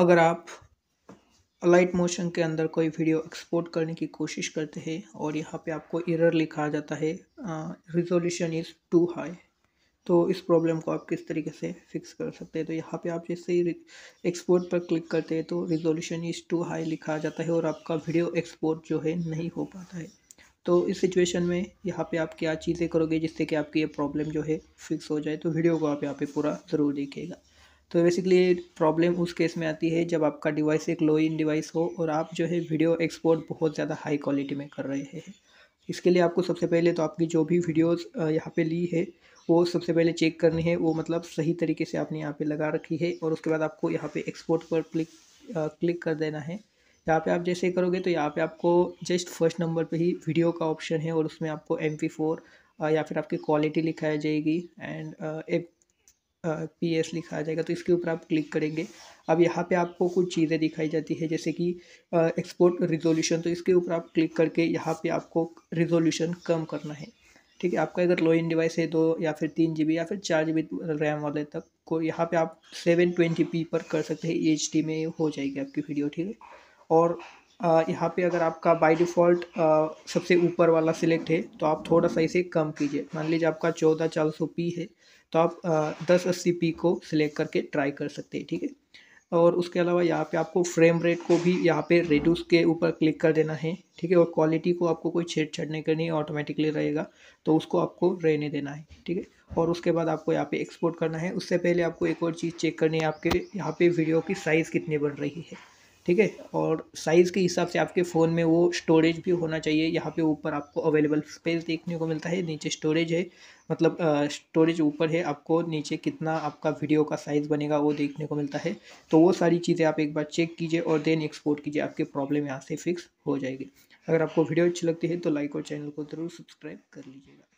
अगर आप light motion के अंदर कोई वीडियो एक्सपोर्ट करने की कोशिश करते हैं और यहाँ पे आपको एरर लिखा जाता है रिजोल्यूशन इज़ टू हाई तो इस प्रॉब्लम को आप किस तरीके से फिक्स कर सकते हैं तो यहाँ पे आप जैसे ही एक्सपोर्ट पर क्लिक करते हैं तो रिजोल्यूशन इज़ टू हाई लिखा जाता है और आपका वीडियो एक्सपोर्ट जो है नहीं हो पाता है तो इस सिचुएशन में यहाँ पे आप क्या चीज़ें करोगे जिससे कि आपकी ये प्रॉब्लम जो है फिक्स हो जाए तो वीडियो को आप यहाँ पे पूरा ज़रूर देखिएगा तो बेसिकली प्रॉब्लम उस केस में आती है जब आपका डिवाइस एक लो इन डिवाइस हो और आप जो है वीडियो एक्सपोर्ट बहुत ज़्यादा हाई क्वालिटी में कर रहे हैं इसके लिए आपको सबसे पहले तो आपकी जो भी वीडियोस यहाँ पे ली है वो सबसे पहले चेक करनी है वो मतलब सही तरीके से आपने यहाँ पे लगा रखी है और उसके बाद आपको यहाँ पे एक्सपोर्ट पर क्लिक क्लिक कर देना है यहाँ पे आप जैसे करोगे तो यहाँ पे आपको जस्ट फर्स्ट नंबर पे ही वीडियो का ऑप्शन है और उसमें आपको एम या फिर आपकी क्वालिटी लिखाई जाएगी एंड पी एस लिखा आ जाएगा तो इसके ऊपर आप क्लिक करेंगे अब यहाँ पे आपको कुछ चीज़ें दिखाई जाती है जैसे कि एक्सपोर्ट रिजोल्यूशन तो इसके ऊपर आप क्लिक करके यहाँ पे आपको रिजोल्यूशन कम करना है ठीक है आपका अगर लो इन डिवाइस है दो या फिर तीन जी या फिर चार जी रैम वाले तक को यहाँ पर आप सेवन ट्वेंटी पी पर कर सकते हैं एच में हो जाएगी आपकी वीडियो ठीक है और यहाँ पे अगर आपका बाय डिफ़ॉल्ट सबसे ऊपर वाला सिलेक्ट है तो आप थोड़ा सा इसे कम कीजिए मान लीजिए आपका चौदह चार सौ पी है तो आप दस अस्सी पी को सिलेक्ट करके ट्राई कर सकते हैं ठीक है और उसके अलावा यहाँ पे आपको फ्रेम रेट को भी यहाँ पे रिड्यूस के ऊपर क्लिक कर देना है ठीक है और क्वालिटी को आपको कोई छेड़छाड़ नहीं करनी है ऑटोमेटिकली रहेगा तो उसको आपको रहने देना है ठीक है और उसके बाद आपको यहाँ पे एक्सपोर्ट करना है उससे पहले आपको एक और चीज़ चेक करनी है आपके यहाँ पे वीडियो की साइज़ कितनी बन रही है ठीक है और साइज़ के हिसाब से आपके फ़ोन में वो स्टोरेज भी होना चाहिए यहाँ पे ऊपर आपको अवेलेबल स्पेस देखने को मिलता है नीचे स्टोरेज है मतलब स्टोरेज ऊपर है आपको नीचे कितना आपका वीडियो का साइज़ बनेगा वो देखने को मिलता है तो वो सारी चीज़ें आप एक बार चेक कीजिए और देन एक्सपोर्ट कीजिए आपकी प्रॉब्लम यहाँ से फिक्स हो जाएगी अगर आपको वीडियो अच्छी लगती है तो लाइक और चैनल को ज़रूर सब्सक्राइब कर लीजिएगा